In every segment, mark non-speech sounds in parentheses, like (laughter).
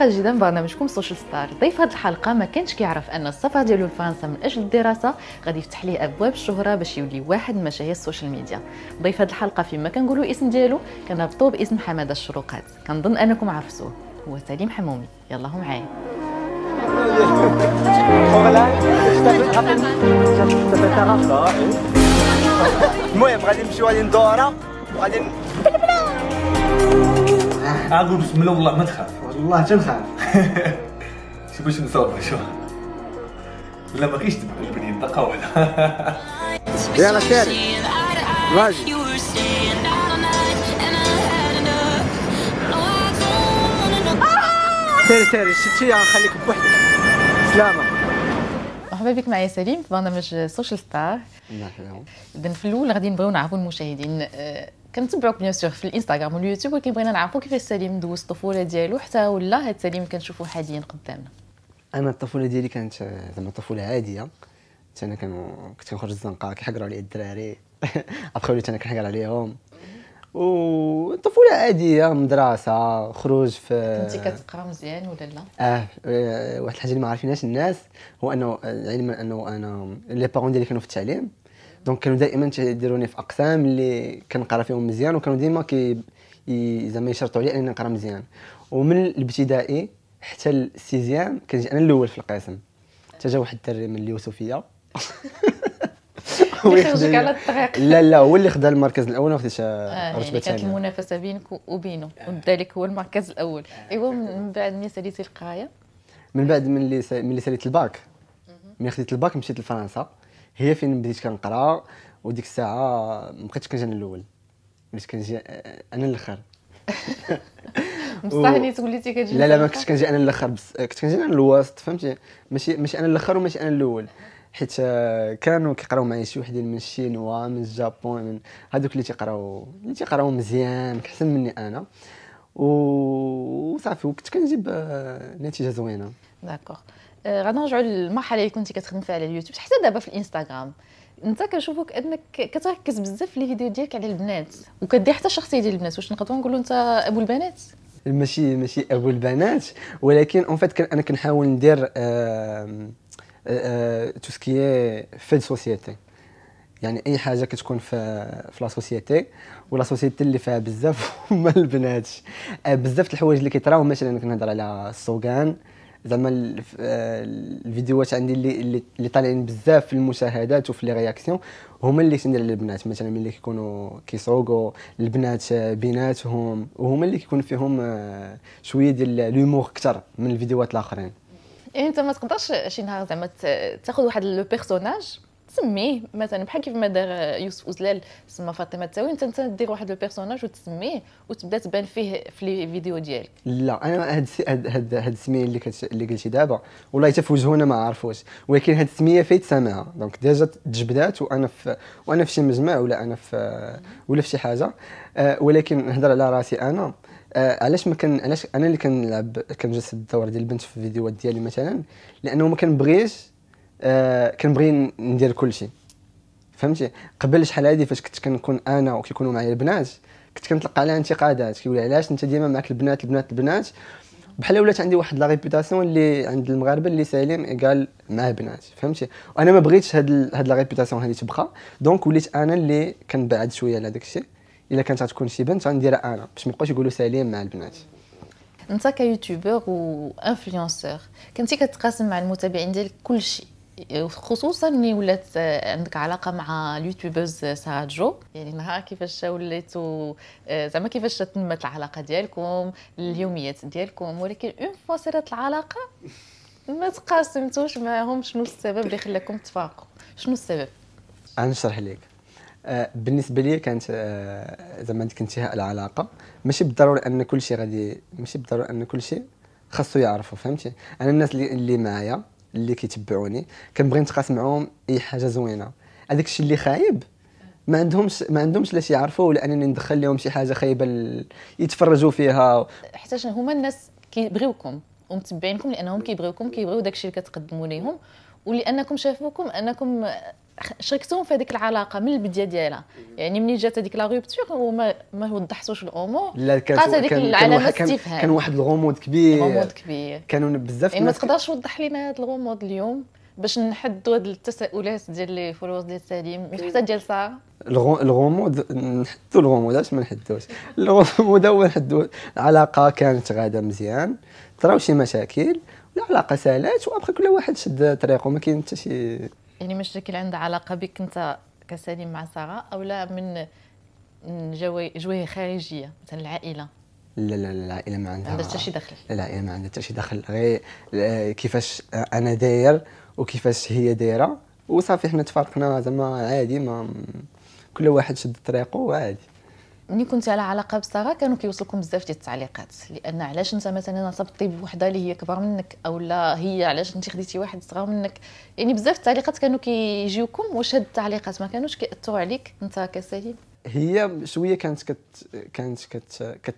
حلقه جديده من برنامجكم سوشيال ستار ضيف هذه الحلقه ما كانش كيعرف ان السفر ديالو لفرنسا من اجل الدراسه غادي يفتح ليه ابواب الشهره باش يولي واحد من مشاهير السوشيال ميديا ضيف هذه الحلقه فيما كنقولوا الاسم ديالو كنربطو باسم حماده الشروقات كنظن انكم عرفتوه هو سليم حمومي يلا هو معايا المهم غادي نمشيو غادي ندورو وغادي اقول بسم الله والله ما تخاف والله جا نخاف (laughs) شوف باش نصور شوف لا ما كاينش تبدل ولا (laughs) يلا سير واجي سيري سيري شتي خليك بوحدك سلامه مرحبا بك معايا سليم في برنامج سوشيال ستار اذا في الاول غادي نبغيو نعرفوا المشاهدين آه، كنتبعوك بيان سور في الانستغرام واليوتيوب ولكن بغينا نعرفوا كيفاش سليم دوز الطفوله ديالو حتى ولا هاد سليم كنشوفوه حاليا قدامنا انا الطفوله ديالي كانت زعما طفوله عاديه حتى انا كنت كنخرج الزنقه كيحقروا عليا الدراري (laughs) ابخي وليت انا كنحقر عليهم طفولة عاديه مدرسه خروج في كنتي كتقرا مزيان ولا لا اه واحد الحاجه اللي ما عارفينهاش الناس هو انه علما انه انا لي بارون ديالي كانوا في التعليم دونك كانوا دائما تيديروني في اقسام اللي كنقرا فيهم مزيان وكانوا ديما كي زعما يشرطوا عليا انني نقرا مزيان ومن الابتدائي حتى السيزيام كنجي انا الاول في القسم جا واحد الدري من اليوسفيه (laughs) يخرجك على الطريق لا لا هو اللي خدا المركز الاول وخديت رتبه آه، ثانيه يعني كانت المنافسه بينك وبينه وذلك هو المركز الاول ايوا من بعد ملي ساليتي القرايه من بعد من اللي ساليت الباك ملي خديت الباك مشيت لفرنسا هي فين بديت كنقرا وديك الساعه ما بقيتش كنجي انا الاول بديت كنجي انا الاخر بصح (laughs) نيت وليتي كتجي لا لا ما كنتش كنجي انا الاخر بس كنت كنجي انا الوسط فهمتي ماشي ماشي انا الاخر وماشي انا الاول حيت كانوا كيقراو معايا شي وحدين من الشينوا من الجابون من هذوك اللي تيقراو اللي تيقراو مزيان احسن مني انا وصافي وكنت كنجيب نتيجه زوينه داكوغ آه، غادي نرجعوا للمرحله اللي كنتي كتخدم فيها على اليوتيوب حتى دابا في الانستغرام انت كنشوفك انك كتركز بزاف في الفيديو ديالك على البنات وكدير حتى الشخصيه ديال البنات واش نقدروا نقولوا انت ابو البنات ماشي ماشي ابو البنات ولكن اون فيت انا كنحاول ندير تو سكي في سوسيتي يعني اي حاجه كتكون في في لا سوسيتي ولا سوسيتي اللي فيها بزاف (laughs) هما البنات آه، بزاف د الحوايج اللي كيطراو مثلا كنهضر على السوغان زعما آه، الفيديوهات عندي اللي اللي طالعين بزاف في المشاهدات وفي لي رياكسيون هما اللي تندير للبنات مثلا ملي كيكونوا كيصوقوا البنات آه، بيناتهم وهما اللي كيكون فيهم آه، شويه ديال لومور اكثر من الفيديوهات الاخرين إيه، انت ما تقدرش شي نهار زعما تاخذ واحد لو بيرسوناج تسميه مثلا بحال كيف ما دار يوسف اوزلال سما فاطمه التاوي انت دير واحد لو بيرسوناج وتسميه وتبدا تبان فيه في لي فيديو ديالك لا انا هاد هاد هاد, هاد السميه اللي كت... اللي قلتي دابا والله حتى في وجهونا ما عرفوش ولكن هاد السميه فايت سامعها دونك ديجا تجبدات وانا في وانا في شي مجمع ولا انا في ولا في شي حاجه أه ولكن نهضر على راسي انا آه علاش ما كان علاش انا اللي كنلعب كنجسد الدور ديال البنت في الفيديوهات ديالي مثلا لانه ما كنبغيش آه، كنبغي ندير كل شيء فهمتي قبل شحال هادي فاش كنت كنكون انا وكيكونوا معايا البنات كنت كنتلقى على انتقادات كيقولوا علاش انت ديما معك البنات البنات البنات بحال ولات عندي واحد لا ريبوتاسيون اللي عند المغاربه اللي سالم ايكال مع بنات فهمتي وانا ما بغيتش هاد ال... هاد لا ريبوتاسيون هادي تبقى دونك وليت انا اللي كنبعد شويه على داك الشيء الا كانت غتكون شي بنت غنديرها انا باش ما يبقاوش يقولوا سالم مع البنات انت كيوتيوبر وانفلونسور كنتي كتقاسم مع المتابعين ديالك كلشي خصوصا اللي ولات عندك علاقه مع اليوتيوبرز ساراجو يعني نهار كيفاش وليتو زعما كيفاش تنمت العلاقه ديالكم اليوميات ديالكم ولكن اون فوا صارت العلاقه ما تقاسمتوش معاهم شنو السبب اللي خلاكم تفاقوا شنو السبب نشرح لك أه، بالنسبه لي كانت أه، زعما ديك انتهاء العلاقه ماشي بالضروري ان كل شيء غادي ماشي بالضروري ان كل شيء خاصو يعرفوا فهمتي انا الناس اللي معايا اللي كيتبعوني كنبغي نتقاس معاهم اي حاجه زوينه هذاك الشيء اللي خايب ما عندهمش ما عندهمش لاش يعرفوا ولا انني ندخل لهم شي حاجه خايبه يتفرجوا فيها و... حتى هما الناس كيبغيوكم ومتبعينكم لانهم كيبغيوكم كيبغيو داك الشيء اللي كتقدموا ليهم ولانكم شافوكم انكم شركتهم في هذيك العلاقه من البدايه ديالها يعني ملي جات هذيك لا غوبتور وما ما وضحتوش الامور لا كانت هذيك العلامه استفهام كان واحد الغموض كبير غموض كبير كانوا بزاف يعني ما تقدرش توضح لنا هذا الغموض اليوم باش نحدوا هذه التساؤلات ديال لي فولورز ديال سليم وحتى ديال ساره الغموض نحدوا الغموض علاش ما نحدوش الغموض هو نحدوا العلاقه كانت غاده مزيان تراو شي مشاكل العلاقه سالات وابخي كل واحد شد طريقه ما كاين حتى شي يعني مش مشاكل عنده علاقه بك انت كسليم مع ساره او لا من جوي جويه خارجيه مثلا العائله لا لا لا العائله ما عندها عندها حتى شي دخل لا العائله ما عندها حتى شي دخل غير كيفاش انا داير وكيفاش هي دايره وصافي حنا تفارقنا زعما عادي ما كل واحد شد طريقه وعادي ملي كنت على علاقه بساره كانوا كيوصلكم بزاف ديال التعليقات لان علاش انت مثلا ارتبطتي طيب بوحده اللي هي كبر منك او لا هي علاش انت خديتي واحد صغير منك يعني بزاف التعليقات كانوا كيجيوكم واش هاد التعليقات ما كانوش كياثروا عليك انت كسليم هي شويه كانت كت كانت كت, كت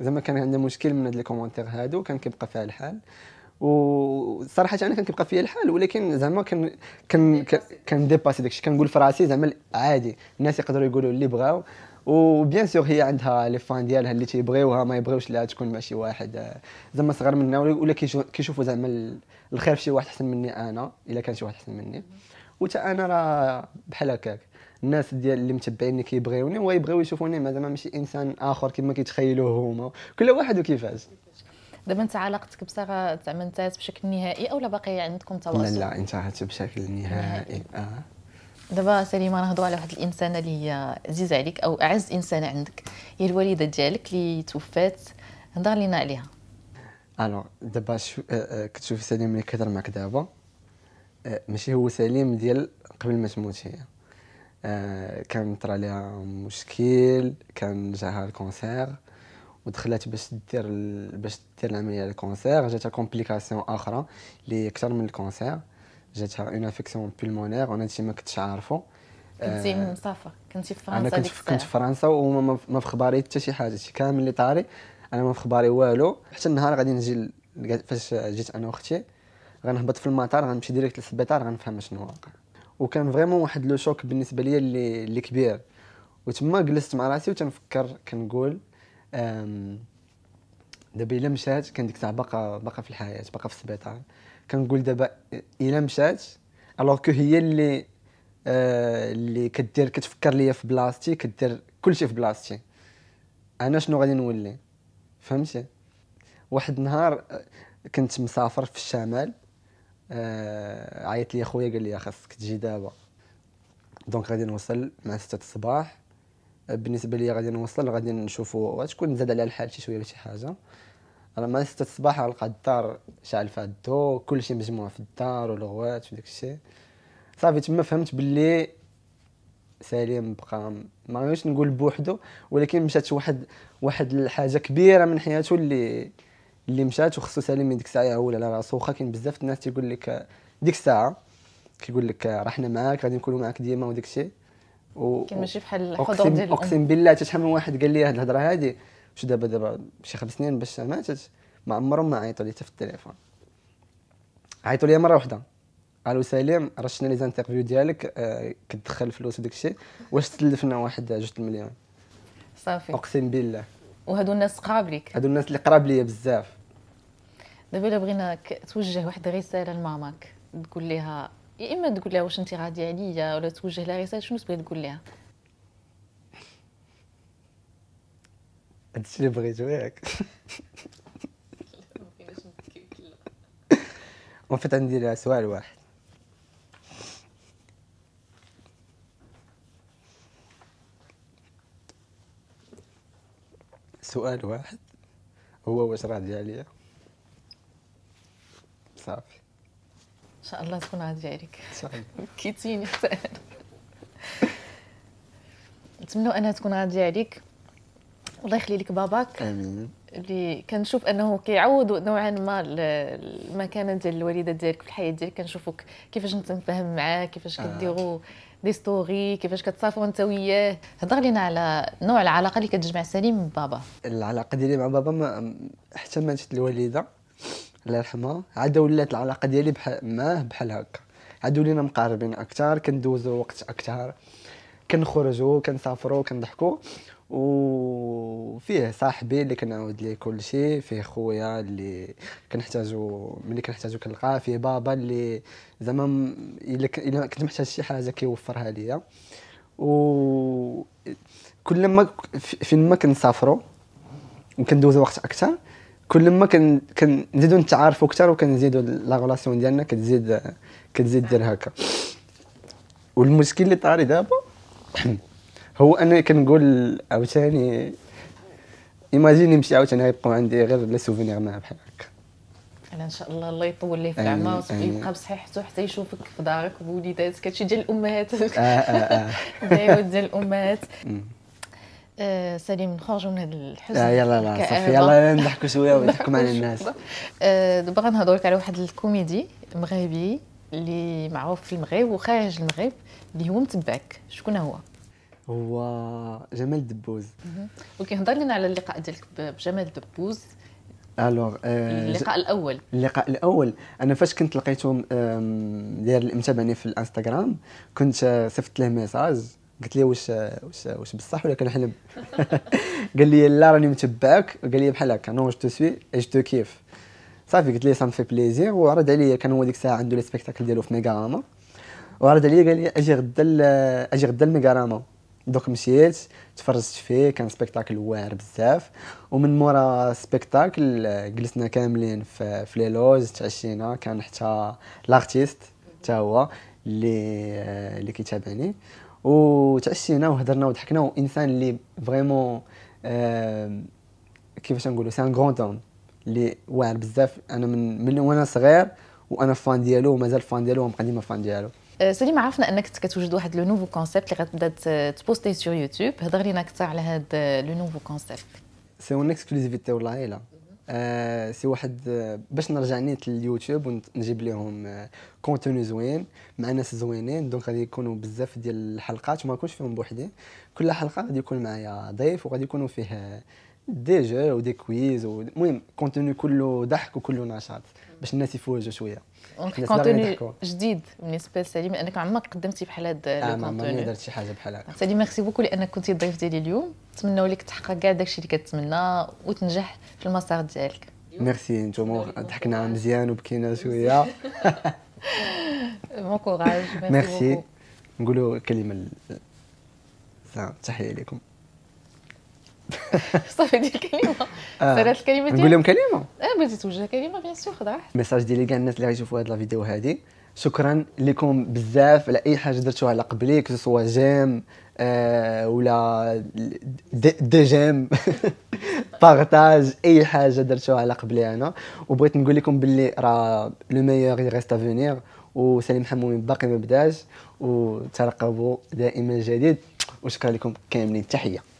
زعما كان عندها مشكل من هاد لي كومونتير هادو كان كيبقى فيها الحال وصراحه انا كان كيبقى فيا الحال ولكن زعما كان كان كان ديباسي داكشي كنقول في راسي زعما عادي الناس يقدروا يقولوا اللي بغاو وبيان سور هي عندها لي فان ديالها اللي تيبغيوها ما يبغيوش لها تكون مع شي واحد زعما صغر منا ولا كيشوفوا زعما الخير في شي واحد احسن مني انا الا كان شي واحد احسن مني وتا انا راه بحال هكاك الناس ديال اللي متبعيني كيبغيوني ويبغيو يشوفوني زعما ماشي انسان اخر كما كيتخيلوه هما كل واحد وكيفاش دابا انت علاقتك بصراحه زعما انتهت بشكل نهائي او لا باقي عندكم تواصل لا لا انتهت بشكل نهائي. آه. دابا سليمه نهضوا على واحد الانسانه اللي هي عزيزه عليك او اعز انسانه عندك هي الوالده ديالك اللي توفات هضر لينا عليها الو دابا شو... آه، آه، كتشوفي سليم اللي كيهضر معك دابا آه، ماشي هو سليم ديال قبل ما تموت هي كان طرا ليها مشكل كان جاها الكونسير ودخلات باش دير باش دير العمليه على الكونسير جاتها كومبليكاسيون اخرى اللي اكثر من الكونسير جاتها اون افيكسيون بولمونير وانا هادشي ما كنتش عارفه كنتي آه، مسافر كنتي في فرنسا انا كنت في كنت في فرنسا وما ما في خباري حتى شي حاجه شي كامل اللي طاري انا ما في خباري والو حتى النهار غادي نجي فاش جيت انا واختي غنهبط في المطار غنمشي ديريكت للسبيطار غنفهم شنو واقع وكان فريمون واحد لو شوك بالنسبه لي اللي, اللي كبير وتما جلست مع راسي وتنفكر كنقول دابا الا مشات كان ديك الساعه باقا باقا في الحياه باقا في السبيطار كنقول دابا الا مشات الوغ كو هي اللي آه اللي كدير كتفكر ليا في بلاصتي كدير كلشي في بلاصتي انا شنو غادي نولي فهمتي واحد النهار آه، كنت مسافر في الشمال آه عيط لي خويا قال لي خاصك تجي دابا دونك غادي نوصل مع 6 الصباح بالنسبه لي غادي نوصل غادي نشوفوا غتكون زاد على الحال شي شويه ولا شي حاجه راه ما نسيت الصباح غنلقى الدار شعل فيها الضو شيء مجموع في الدار والغوات وداك الشيء صافي تما فهمت باللي سليم بقى ما غاديش نقول بوحدو ولكن مشات واحد واحد الحاجه كبيره من حياته اللي اللي مشات وخصو سليم من ديك الساعه يعول على راسو واخا كاين بزاف الناس تيقول لك ديك الساعه كيقول لك راه حنا معاك غادي نكونوا معاك ديما وداك الشيء و كان ماشي بحال الحضور ديال اقسم بالله حتى شحال من واحد قال لي هاد الهضره هادي شو دابا دابا شي خمس سنين باش ماتت ما عمرهم ما عيطوا لي حتى في التليفون عيطوا لي مره واحده قالوا سليم راه شفنا لي زانترفيو ديالك آه كتدخل فلوس وداك الشيء واش تلفنا واحد جوج المليون صافي اقسم بالله وهادو الناس قراب ليك هادو الناس اللي قراب ليا بزاف دابا الا بغيناك توجه واحد الرساله لماماك تقول لها يا اما تقول لها واش انت غادي عليا ولا توجه لها رساله شنو تبغي تقول لها هادشي اللي بغيتو ياك اون فيت لها سؤال واحد سؤال واحد هو واش راضي عليا صافي ان شاء الله تكون راضي عليك بكيتيني حتى انا نتمنى انها تكون راضيه عليك الله يخلي لك باباك امين اللي كنشوف انه كيعوض نوعا ما المكانه ديال الوالده ديالك في الحياه ديالك كنشوفك كيفاش نتفاهم معاه كيفاش آه. كديروا دي ستوري كيفاش كتصافوا انت وياه هضر لينا على نوع العلاقه اللي كتجمع سليم بابا العلاقه ديالي مع بابا ما حتى ما ماتت الوالده الله يرحمها عاد ولات العلاقه ديالي بحال معاه بحال هكا عاد ولينا مقاربين اكثر كندوزو وقت اكثر كنخرجوا كنسافروا كنضحكوا وفيه صاحبي اللي كنعاود ليه كل شيء فيه خويا اللي كنحتاجو ملي كنحتاجو كنلقاه فيه بابا اللي زعما الا كنت محتاج شي حاجه كيوفرها ليا و كل ما فين ما كنسافروا وكندوزو وقت اكثر كل ما كن كنزيدو نتعارفوا اكثر وكنزيدو لا غولاسيون ديالنا كتزيد كتزيد دير هكا والمشكل اللي طاري دابا (clears throat) هو انا كنقول عاوتاني ايماجيني نمشي عاوتاني غيبقاو عندي غير لا سوفينير معاه بحال هكا انا ان شاء الله الله يطول ليه في العمر ويبقى بصحيحته حتى يشوفك في دارك بوليداتك هادشي ديال الامهات دايما آه، آه، آه. (laughs) ديال الامهات (laughs) سليم نخرجوا من هذا الحزن آه يلا لا صافي يلا نضحكوا شويه (laughs) ونضحكوا مع الناس دابا غنهضر لك على واحد الكوميدي مغربي اللي معروف في المغرب وخارج المغرب اللي هو متبعك شكون هو هو جمال دبوز وكيهضر لنا على اللقاء ديالك بجمال دبوز الوغ euh, اللقاء الاول اللقاء الاول انا فاش كنت لقيته داير متابعني في الانستغرام كنت آه، صفت له ميساج قلت له واش آه، واش آه، واش بصح ولا كنحلم (laughs) قال لي لا راني متبعك قال لي بحال هكا نو جو تو سوي اج تو كيف صافي قلت لي سام في بليزير وعرض عليا كان هو ديك الساعه عنده لي سبيكتاكل ديالو في ميغاراما وعرض عليا قال لي اجي غدا اجي غدا لميغاراما دوك مشيت تفرجت فيه كان سبيكتاكل واعر بزاف ومن مورا سبيكتاكل جلسنا كاملين في لي لوز تعشينا كان حتى لارتيست حتى هو اللي اللي كيتابعني وتعشينا وهضرنا وضحكنا وانسان اللي فريمون كيفاش نقولوا سان غرون دون اللي واعر بزاف انا من من وانا صغير وانا فان ديالو ومازال فان ديالو ومقدم فان ديالو آه، سليم عرفنا انك كتوجد واحد لو نوفو كونسيبت اللي غتبدا تبوستي سور يوتيوب هضر لينا اكثر على هذا آه، لو نوفو كونسيبت سي اون اكسكلوزيفيتي والعائله سي واحد آه، باش نرجع نيت لليوتيوب ونجيب لهم كونتوني زوين مع ناس زوينين دونك غادي يكونوا بزاف ديال الحلقات وما نكونش فيهم بوحدي كل حلقه غادي يكون معايا ضيف وغادي يكونوا فيه دي جو ودي كويز المهم كونتوني كله ضحك وكله نشاط باش الناس يفوجوا شويه كونتوني جديد بالنسبه لسليم لانك عمرك قدمتي بحال هذا آه، الكونتوني ما درت شي حاجه بحال هكا سليم ميرسي بوكو لانك كنتي الضيف ديالي اليوم نتمنوا لك تحقق كاع داكشي اللي كتمنى وتنجح في المسار ديالك ميرسي نتوما ضحكنا مزيان وبكينا شويه بون كوراج ميرسي نقولوا كلمه تحيه لكم صافي ديال الكلمه سرات الكلمه ديالك نقول لهم كلمه اه بغيتي توجه كلمه بيان سور خذ راحتك الميساج ديالي كاع الناس اللي غيشوفوا هاد الفيديو هذه شكرا لكم بزاف على اي حاجه درتوها على قبلي سوا جيم ولا دي جيم بارتاج اي حاجه درتوها على قبلي انا وبغيت نقول لكم باللي راه لو ميور ريست افونيغ وسليم حمومي باقي ما بداش وترقبوا دائما جديد وشكرا لكم كاملين تحيه